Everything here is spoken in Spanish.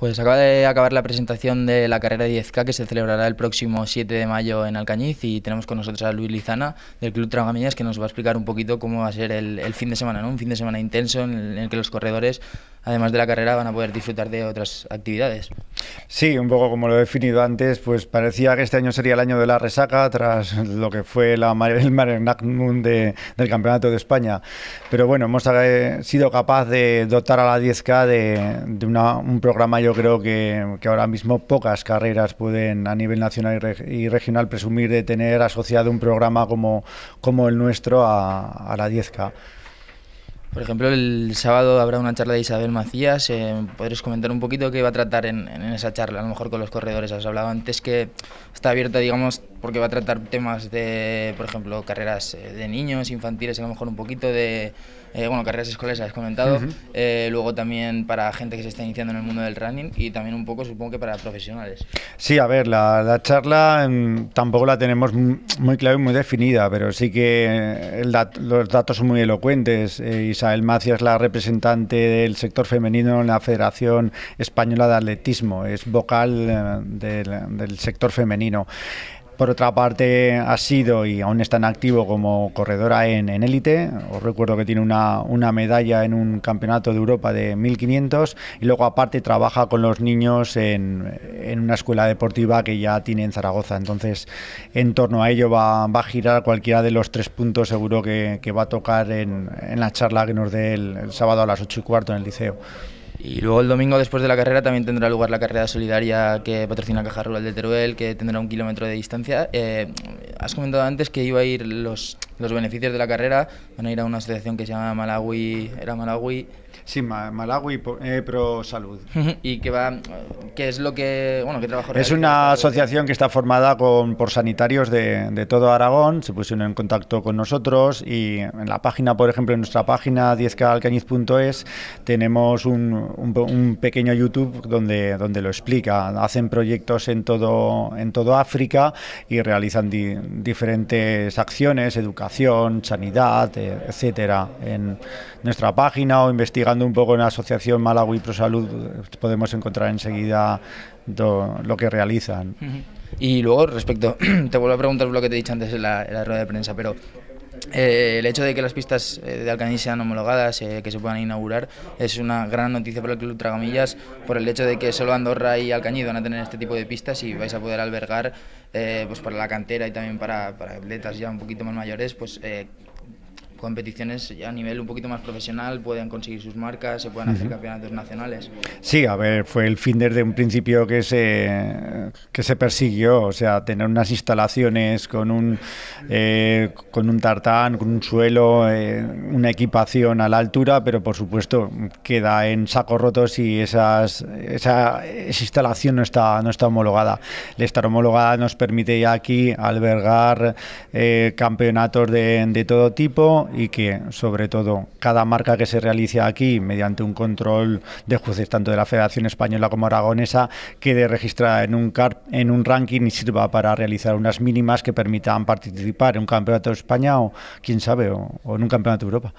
Pues acaba de acabar la presentación de la carrera 10K que se celebrará el próximo 7 de mayo en Alcañiz y tenemos con nosotros a Luis Lizana del Club Tragamillas que nos va a explicar un poquito cómo va a ser el, fin de semana, ¿no? un fin de semana intenso en el que los corredores además de la carrera, van a poder disfrutar de otras actividades. Sí, un poco como lo he definido antes, pues parecía que este año sería el año de la resaca tras lo que fue la, el Mare de, del Campeonato de España. Pero bueno, hemos sido capaz de dotar a la 10K de, un programa, yo creo que, ahora mismo pocas carreras pueden a nivel nacional y, regional presumir de tener asociado un programa como, como el nuestro a, a la 10K. Por ejemplo, el sábado habrá una charla de Isabel Macías. Eh, ¿Podrías comentar un poquito qué va a tratar en, esa charla, a lo mejor con los corredores? os hablado antes que está abierta, digamos, porque va a tratar temas de, por ejemplo, carreras eh, de niños, infantiles, a lo mejor un poquito de, eh, bueno, carreras escolares, has comentado. luego también para gente que se está iniciando en el mundo del running y también un poco, supongo que para profesionales. Sí, a ver, la, charla mm, tampoco la tenemos muy clara y muy definida, pero sí que los datos son muy elocuentes y el Macia es la representante del sector femenino en la Federación Española de Atletismo, es vocal eh, del sector femenino. Por otra parte, ha sido y aún está en activo como corredora en élite. Os recuerdo que tiene una, medalla en un campeonato de Europa de 1500 y luego aparte trabaja con los niños en, una escuela deportiva que ya tiene en Zaragoza. Entonces, en torno a ello va, a girar cualquiera de los tres puntos seguro que, va a tocar en, la charla que nos dé el, el sábado a las 8 y cuarto en el liceo. Y luego el domingo después de la carrera también tendrá lugar la carrera solidaria que patrocina Caja Rural de Teruel, que tendrá un kilómetro de distancia. Eh, has comentado antes que iba a ir los, los beneficios de la carrera, van a ir a una asociación que se llama Malawi, era Malawi Sí, Malawi eh, Pro Salud. ¿Y qué va, qué es lo que, bueno, qué trabajo Es una asociación que está formada con, por sanitarios de, todo Aragón, se pusieron en contacto con nosotros y en la página, por ejemplo, en nuestra página 10kalcañiz.es tenemos un, pequeño YouTube donde, donde lo explica. Hacen proyectos en todo, en todo África y realizan diferentes acciones, educación, sanidad, eh, etcétera, en nuestra página o investigación un poco en la Asociación Malawi Pro Salud podemos encontrar enseguida lo que realizan. Y luego, respecto, te vuelvo a preguntar lo que te he dicho antes en la, rueda de prensa, pero eh, el hecho de que las pistas eh, de Alcañiz sean homologadas, eh, que se puedan inaugurar, es una gran noticia para el Club Tragamillas por el hecho de que solo Andorra y Alcañiz van a tener este tipo de pistas y vais a poder albergar pues para la cantera y también para, para atletas ya un poquito más mayores pues competiciones a nivel un poquito más profesional ...pueden conseguir sus marcas, se pueden hacer campeonatos nacionales. Sí, a ver, fue el fin desde un principio que se, que se persiguió, o sea, tener unas instalaciones con un, eh, con un tartán, con un suelo, eh, una equipación a la altura, pero por supuesto queda en sacos rotos si esas, esa, instalación no está, no está homologada. El estar homologada nos permite ya aquí albergar eh, campeonatos de, de todo tipo y que, sobre todo, cada marca que se realice aquí, mediante un control de jueces tanto de la Federación Española como aragonesa, quede registrada en un, en un ranking y sirva para realizar unas mínimas que permitan participar en un campeonato de España o, quién sabe, o en un campeonato de Europa.